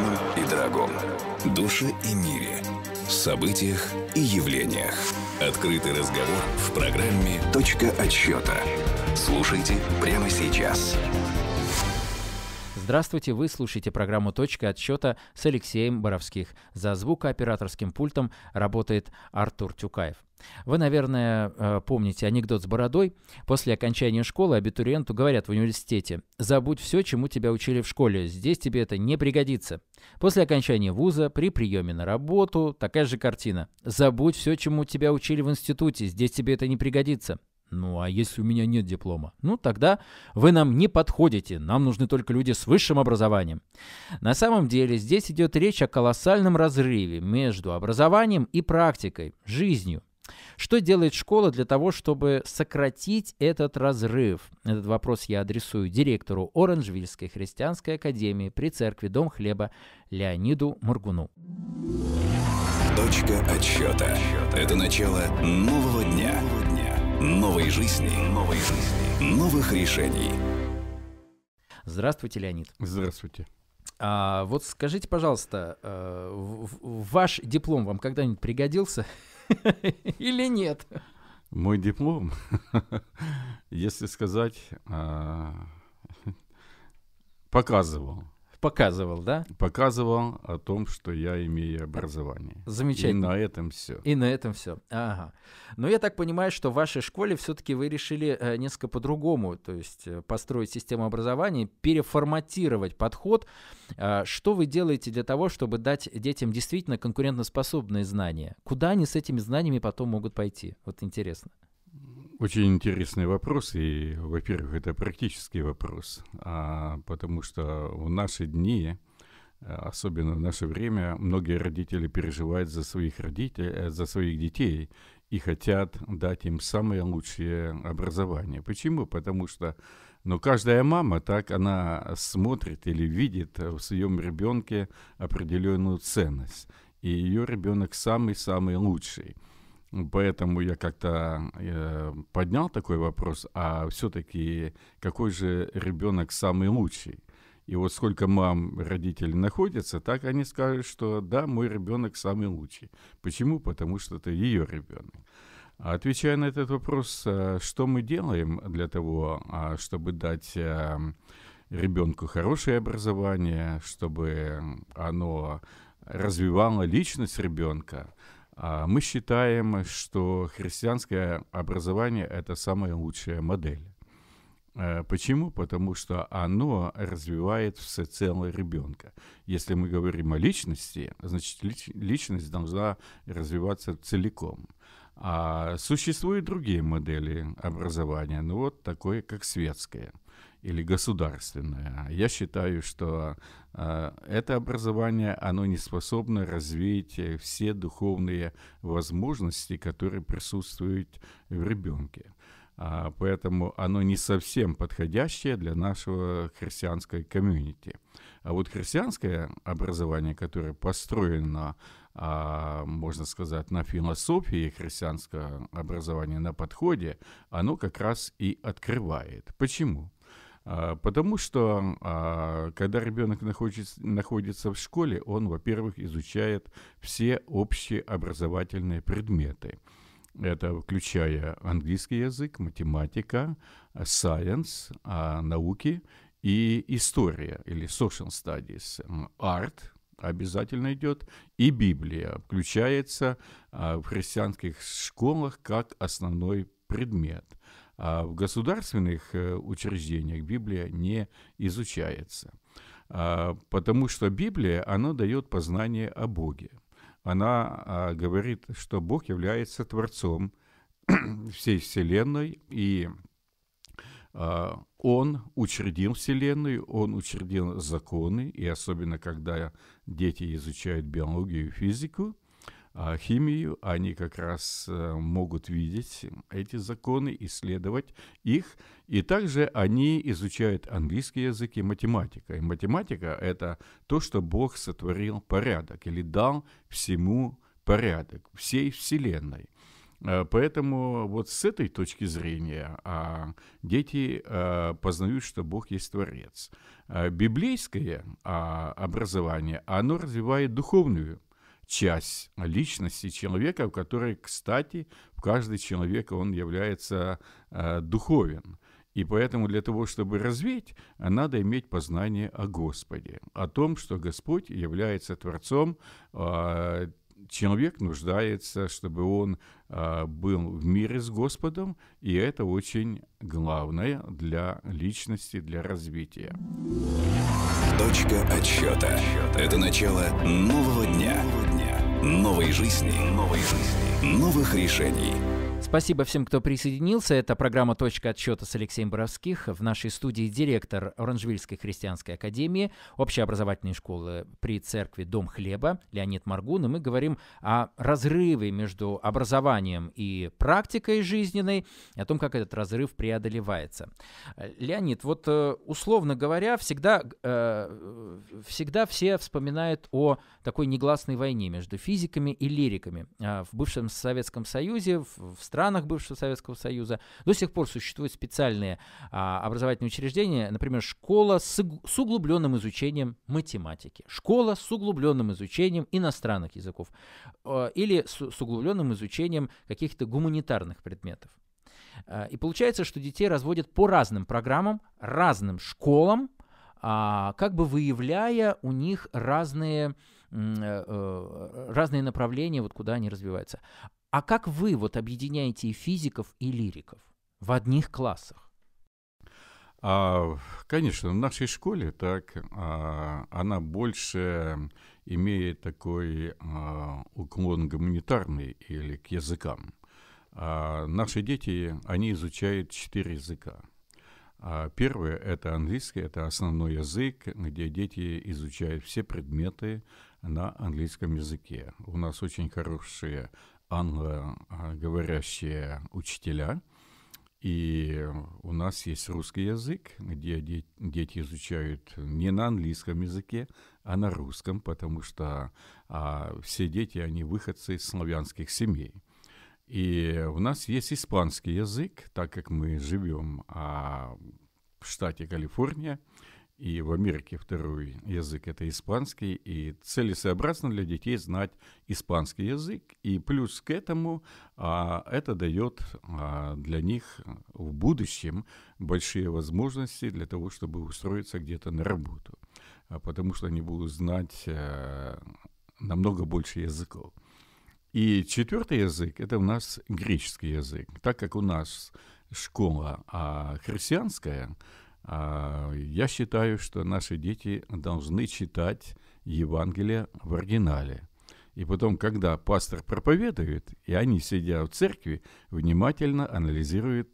важном и дорогом, душе и мире, событиях и явлениях. Открытый разговор в программе «Точка отсчета». Слушайте прямо сейчас. Здравствуйте, вы слушаете программу «Точка отсчета» с Алексеем Боровских. За звукооператорским пультом работает Артур Тюкаев. Вы, наверное, э, помните анекдот с бородой. После окончания школы абитуриенту говорят в университете «Забудь все, чему тебя учили в школе, здесь тебе это не пригодится». После окончания вуза, при приеме на работу, такая же картина. «Забудь все, чему тебя учили в институте, здесь тебе это не пригодится». Ну а если у меня нет диплома? Ну тогда вы нам не подходите, нам нужны только люди с высшим образованием. На самом деле здесь идет речь о колоссальном разрыве между образованием и практикой, жизнью. Что делает школа для того, чтобы сократить этот разрыв? Этот вопрос я адресую директору Оранжвильской христианской академии при церкви Дом Хлеба Леониду Моргуну. Точка отсчета. Это начало нового дня. Новой жизни. Новой жизни. Новых решений. Здравствуйте, Леонид. Здравствуйте. А, вот скажите, пожалуйста, э, ваш диплом вам когда-нибудь пригодился или нет? Мой диплом, если сказать, а, показывал показывал, да? Показывал о том, что я имею образование. Замечательно. И на этом все. И на этом все. Ага. Но я так понимаю, что в вашей школе все-таки вы решили э, несколько по-другому, то есть э, построить систему образования, переформатировать подход. А, что вы делаете для того, чтобы дать детям действительно конкурентоспособные знания? Куда они с этими знаниями потом могут пойти? Вот интересно. Очень интересный вопрос, и, во-первых, это практический вопрос, а, потому что в наши дни, э, особенно в наше время, многие родители переживают за своих родителей, э, за своих детей и хотят дать им самое лучшее образование. Почему? Потому что но ну, каждая мама так, она смотрит или видит в своем ребенке определенную ценность. И ее ребенок самый-самый лучший – Поэтому я как-то э, поднял такой вопрос, а все-таки какой же ребенок самый лучший? И вот сколько мам родителей находятся, так они скажут, что да, мой ребенок самый лучший. Почему? Потому что это ее ребенок. А отвечая на этот вопрос, э, что мы делаем для того, а, чтобы дать э, ребенку хорошее образование, чтобы оно развивало личность ребенка, а мы считаем, что христианское образование – это самая лучшая модель. Э, почему? Потому что оно развивает всецело ребенка. Если мы говорим о личности, значит, личность должна развиваться целиком. А существуют другие модели образования, ну вот такое, как светское или государственное. Я считаю, что э, это образование, оно не способно развить э, все духовные возможности, которые присутствуют в ребенке. А, поэтому оно не совсем подходящее для нашего христианской комьюнити. А вот христианское образование, которое построено на а, можно сказать, на философии христианское образование на подходе, оно как раз и открывает. Почему? А, потому что а, когда ребенок находится, находится в школе, он, во-первых, изучает все общеобразовательные предметы. Это включая английский язык, математика, science, науки и история или social studies, art обязательно идет, и Библия включается а, в христианских школах как основной предмет. А в государственных э, учреждениях Библия не изучается, а, потому что Библия, она дает познание о Боге. Она а, говорит, что Бог является Творцом всей Вселенной и а, он учредил Вселенную, он учредил законы, и особенно когда дети изучают биологию и физику, а, химию, они как раз э, могут видеть эти законы, исследовать их. И также они изучают английский язык и математика. И математика – это то, что Бог сотворил порядок или дал всему порядок, всей Вселенной – Э, поэтому вот с этой точки зрения а, дети а, познают, что Бог есть Творец. А, библейское образование, оно развивает духовную часть личности человека, в которой, кстати, в каждый человек он является духовен. И поэтому для того, чтобы развить, надо иметь познание о Господе, о том, что Господь является Творцом человек нуждается, чтобы он а, был в мире с Господом, и это очень главное для личности, для развития. Точка отсчета. Это начало нового дня. Новой жизни. Новой жизни. Новых решений. Спасибо всем, кто присоединился. Это программа «Точка отсчета» с Алексеем Боровских. В нашей студии директор Оранжевильской христианской академии, общеобразовательной школы при церкви «Дом хлеба» Леонид Маргун. И мы говорим о разрыве между образованием и практикой жизненной, о том, как этот разрыв преодолевается. Леонид, вот э, условно говоря, всегда, э, всегда все вспоминают о такой негласной войне между физиками и лириками а в бывшем Советском Союзе, в стране странах бывшего Советского Союза до сих пор существуют специальные а, образовательные учреждения, например, школа с, с углубленным изучением математики, школа с углубленным изучением иностранных языков а, или с, с углубленным изучением каких-то гуманитарных предметов. А, и получается, что детей разводят по разным программам, разным школам, а, как бы выявляя у них разные, э, э, разные направления, вот куда они развиваются. А как вы вот объединяете и физиков, и лириков в одних классах? А, конечно, в нашей школе так а, она больше имеет такой а, уклон гуманитарный или к языкам. А, наши дети, они изучают четыре языка. А первое – это английский, это основной язык, где дети изучают все предметы на английском языке. У нас очень хорошие англоговорящие учителя, и у нас есть русский язык, где де дети изучают не на английском языке, а на русском, потому что а, все дети, они выходцы из славянских семей. И у нас есть испанский язык, так как мы живем а, в штате Калифорния, и в Америке второй язык это испанский, и целесообразно для детей знать испанский язык. И плюс к этому а, это дает а, для них в будущем большие возможности для того, чтобы устроиться где-то на работу, а, потому что они будут знать а, намного больше языков. И четвертый язык это у нас греческий язык, так как у нас школа а, христианская а, я считаю, что наши дети должны читать Евангелие в оригинале. И потом, когда пастор проповедует, и они, сидя в церкви, внимательно анализируют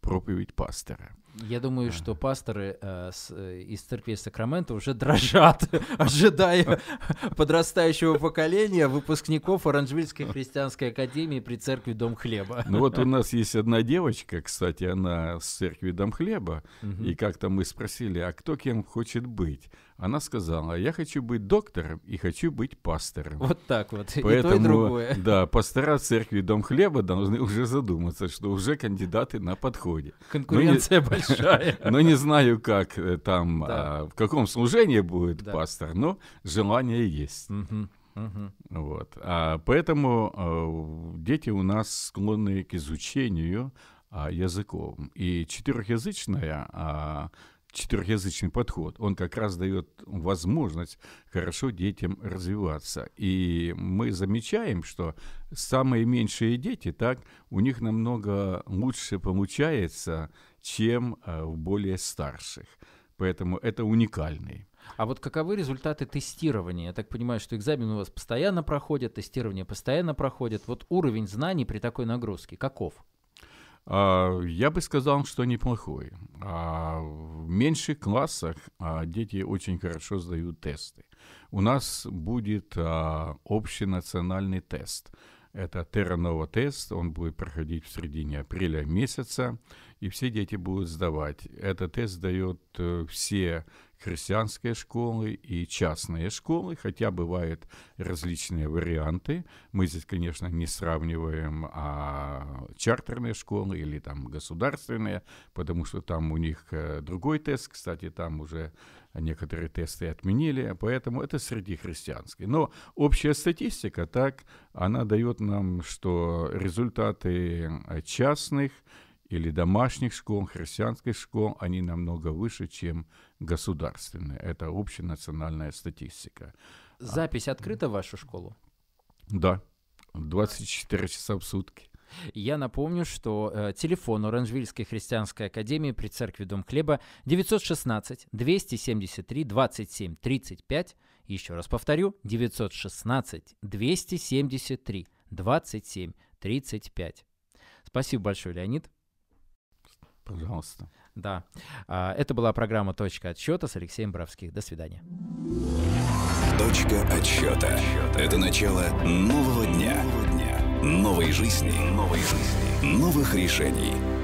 проповедь пастора – я думаю, что пасторы э, с, э, из церкви Сакрамента уже дрожат, ожидая подрастающего поколения выпускников Оранжевильской христианской академии при церкви Дом Хлеба. Ну вот у нас есть одна девочка, кстати, она с церкви Дом Хлеба, и как-то мы спросили, а кто кем хочет быть? она сказала, я хочу быть доктором и хочу быть пастором. Вот так вот, Поэтому, и то, и другое. Да, пастора церкви Дом Хлеба должны уже задуматься, что уже кандидаты на подходе. Конкуренция но большая. Но не знаю, как э, там, да. а, в каком служении будет да. пастор, но желание есть. Угу. Угу. Вот. А, поэтому э, дети у нас склонны к изучению а, языков. И четырехязычная а, четырехязычный подход, он как раз дает возможность хорошо детям развиваться. И мы замечаем, что самые меньшие дети, так, у них намного лучше получается, чем в э, более старших. Поэтому это уникальный а вот каковы результаты тестирования? Я так понимаю, что экзамены у вас постоянно проходят, тестирование постоянно проходит. Вот уровень знаний при такой нагрузке каков? А, я бы сказал, что неплохой. А, в меньших классах а, дети очень хорошо сдают тесты. У нас будет общенациональный тест. Это Терранова тест, он будет проходить в середине апреля месяца, и все дети будут сдавать. Этот тест дает э, все христианские школы и частные школы, хотя бывают различные варианты. Мы здесь, конечно, не сравниваем а чартерные школы или там государственные, потому что там у них э, другой тест, кстати, там уже некоторые тесты отменили, поэтому это среди христианской. Но общая статистика, так, она дает нам, что результаты э, частных – или домашних школ, христианских школ, они намного выше, чем государственные. Это общенациональная статистика. А, Запись открыта в вашу школу? Да, 24 часа в сутки. Я напомню, что э, телефон Оранжвильской христианской академии при церкви Дом Хлеба 916 273 27 35. Еще раз повторю, 916 273 27 35. Спасибо большое, Леонид. Пожалуйста. Да. А, это была программа «Точка отсчета» с Алексеем Бравских. До свидания. «Точка отсчета» — это начало нового дня. Новой жизни, новой жизни, новых решений –